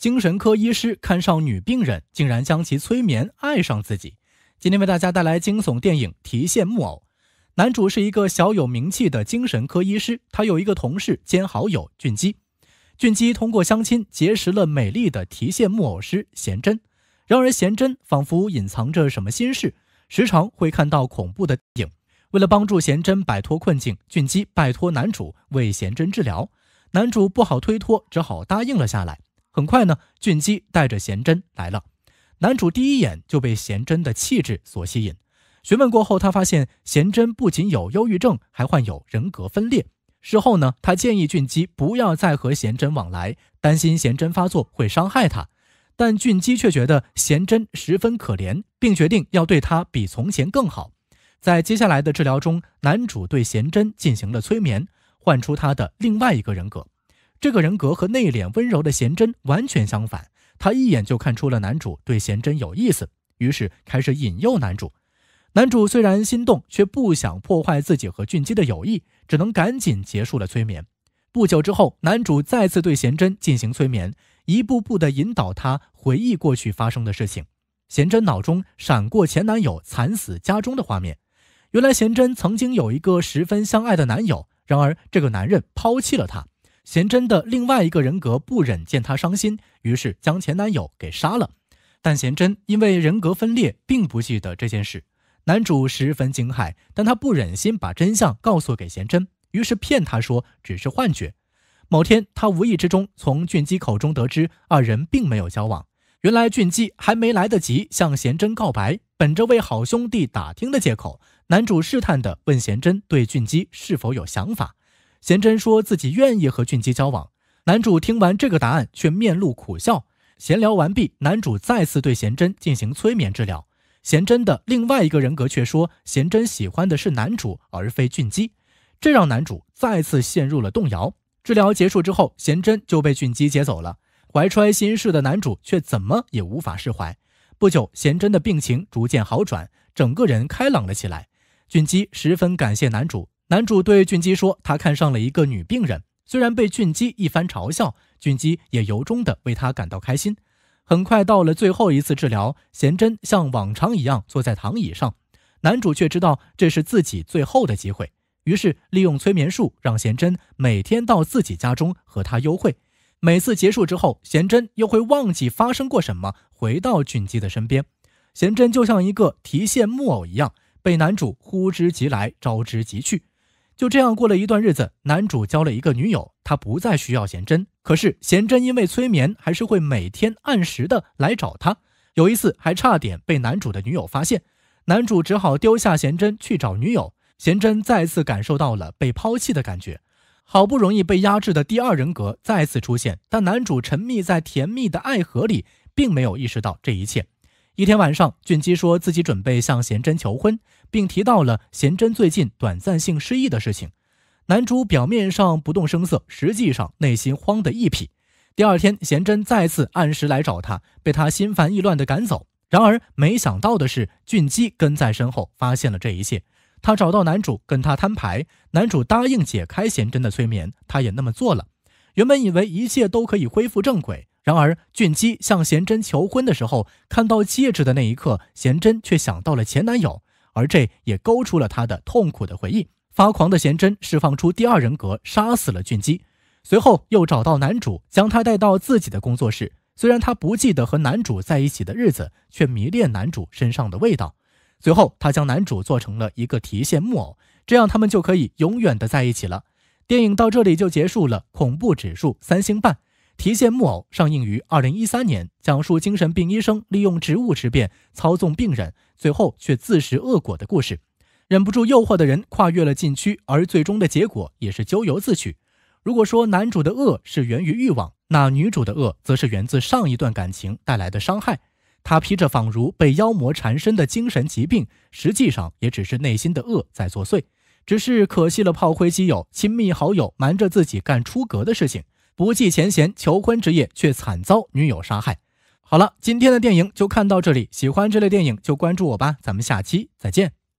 精神科医师看上女病人，竟然将其催眠爱上自己。今天为大家带来惊悚电影《提线木偶》。男主是一个小有名气的精神科医师，他有一个同事兼好友俊基。俊基通过相亲结识了美丽的提线木偶师贤真，然而贤真仿佛隐藏着什么心事，时常会看到恐怖的影。为了帮助贤真摆脱困境，俊基拜托男主为贤真治疗。男主不好推脱，只好答应了下来。很快呢，俊基带着贤贞来了。男主第一眼就被贤贞的气质所吸引。询问过后，他发现贤贞不仅有忧郁症，还患有人格分裂。事后呢，他建议俊基不要再和贤贞往来，担心贤贞发作会伤害他。但俊基却觉得贤贞十分可怜，并决定要对他比从前更好。在接下来的治疗中，男主对贤贞进行了催眠，唤出他的另外一个人格。这个人格和内敛温柔的贤贞完全相反，他一眼就看出了男主对贤贞有意思，于是开始引诱男主。男主虽然心动，却不想破坏自己和俊基的友谊，只能赶紧结束了催眠。不久之后，男主再次对贤贞进行催眠，一步步的引导她回忆过去发生的事情。贤贞脑中闪过前男友惨死家中的画面。原来贤贞曾经有一个十分相爱的男友，然而这个男人抛弃了她。贤贞的另外一个人格不忍见她伤心，于是将前男友给杀了。但贤贞因为人格分裂，并不记得这件事。男主十分惊骇，但他不忍心把真相告诉给贤贞，于是骗她说只是幻觉。某天，他无意之中从俊基口中得知二人并没有交往。原来俊基还没来得及向贤贞告白，本着为好兄弟打听的借口，男主试探的问贤贞对俊基是否有想法。贤真说自己愿意和俊基交往，男主听完这个答案却面露苦笑。闲聊完毕，男主再次对贤真进行催眠治疗。贤真的另外一个人格却说贤真喜欢的是男主而非俊基，这让男主再次陷入了动摇。治疗结束之后，贤真就被俊基接走了。怀揣心事的男主却怎么也无法释怀。不久，贤真的病情逐渐好转，整个人开朗了起来。俊基十分感谢男主。男主对俊基说：“他看上了一个女病人。”虽然被俊基一番嘲笑，俊基也由衷的为他感到开心。很快到了最后一次治疗，贤珍像往常一样坐在躺椅上，男主却知道这是自己最后的机会，于是利用催眠术让贤珍每天到自己家中和他幽会。每次结束之后，贤珍又会忘记发生过什么，回到俊基的身边。贤贞就像一个提线木偶一样，被男主呼之即来，招之即去。就这样过了一段日子，男主交了一个女友，他不再需要贤珍。可是贤珍因为催眠，还是会每天按时的来找他。有一次还差点被男主的女友发现，男主只好丢下贤珍去找女友。贤珍再次感受到了被抛弃的感觉，好不容易被压制的第二人格再次出现，但男主沉迷在甜蜜的爱河里，并没有意识到这一切。一天晚上，俊基说自己准备向贤珍求婚。并提到了贤贞最近短暂性失忆的事情，男主表面上不动声色，实际上内心慌得一匹。第二天，贤贞再次按时来找他，被他心烦意乱的赶走。然而，没想到的是，俊基跟在身后发现了这一切。他找到男主，跟他摊牌，男主答应解开贤贞的催眠，他也那么做了。原本以为一切都可以恢复正轨，然而俊基向贤贞求婚的时候，看到戒指的那一刻，贤贞却想到了前男友。而这也勾出了他的痛苦的回忆。发狂的贤真释放出第二人格，杀死了俊基，随后又找到男主，将他带到自己的工作室。虽然他不记得和男主在一起的日子，却迷恋男主身上的味道。随后，他将男主做成了一个提线木偶，这样他们就可以永远的在一起了。电影到这里就结束了，恐怖指数三星半。《提线木偶》上映于二零一三年，讲述精神病医生利用职务之便操纵病人，最后却自食恶果的故事。忍不住诱惑的人跨越了禁区，而最终的结果也是咎由自取。如果说男主的恶是源于欲望，那女主的恶则是源自上一段感情带来的伤害。她披着仿如被妖魔缠身的精神疾病，实际上也只是内心的恶在作祟。只是可惜了炮灰基友、亲密好友瞒着自己干出格的事情。不计前嫌，求婚之夜却惨遭女友杀害。好了，今天的电影就看到这里。喜欢这类电影就关注我吧，咱们下期再见。